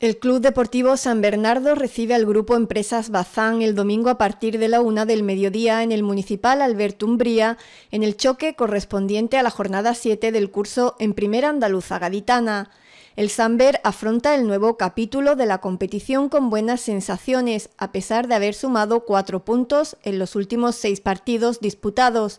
El Club Deportivo San Bernardo recibe al grupo Empresas Bazán el domingo a partir de la una del mediodía en el Municipal Alberto Umbría, en el choque correspondiente a la jornada 7 del curso en Primera Andaluza Gaditana. El Samber afronta el nuevo capítulo de la competición con buenas sensaciones, a pesar de haber sumado cuatro puntos en los últimos seis partidos disputados.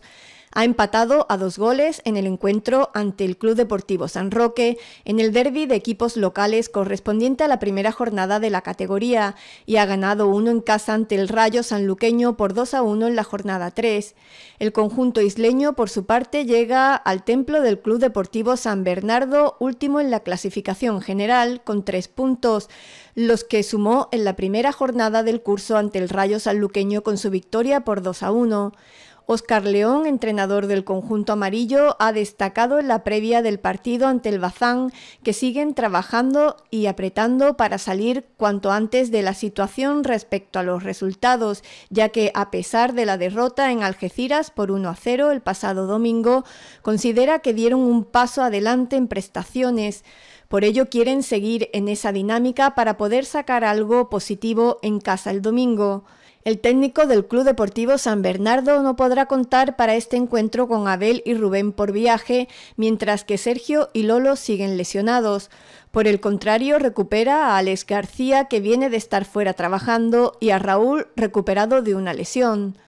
Ha empatado a dos goles en el encuentro ante el Club Deportivo San Roque en el derby de equipos locales correspondiente a la primera jornada de la categoría y ha ganado uno en casa ante el Rayo Sanluqueño por 2 a 1 en la jornada 3. El conjunto isleño, por su parte, llega al templo del Club Deportivo San Bernardo, último en la clasificación general, con tres puntos, los que sumó en la primera jornada del curso ante el Rayo Sanluqueño con su victoria por 2 a 1. Oscar León, entrenador del conjunto amarillo, ha destacado en la previa del partido ante el Bazán que siguen trabajando y apretando para salir cuanto antes de la situación respecto a los resultados, ya que a pesar de la derrota en Algeciras por 1 a 0 el pasado domingo, considera que dieron un paso adelante en prestaciones. Por ello quieren seguir en esa dinámica para poder sacar algo positivo en casa el domingo. El técnico del Club Deportivo San Bernardo no podrá contar para este encuentro con Abel y Rubén por viaje, mientras que Sergio y Lolo siguen lesionados. Por el contrario, recupera a Alex García, que viene de estar fuera trabajando, y a Raúl, recuperado de una lesión.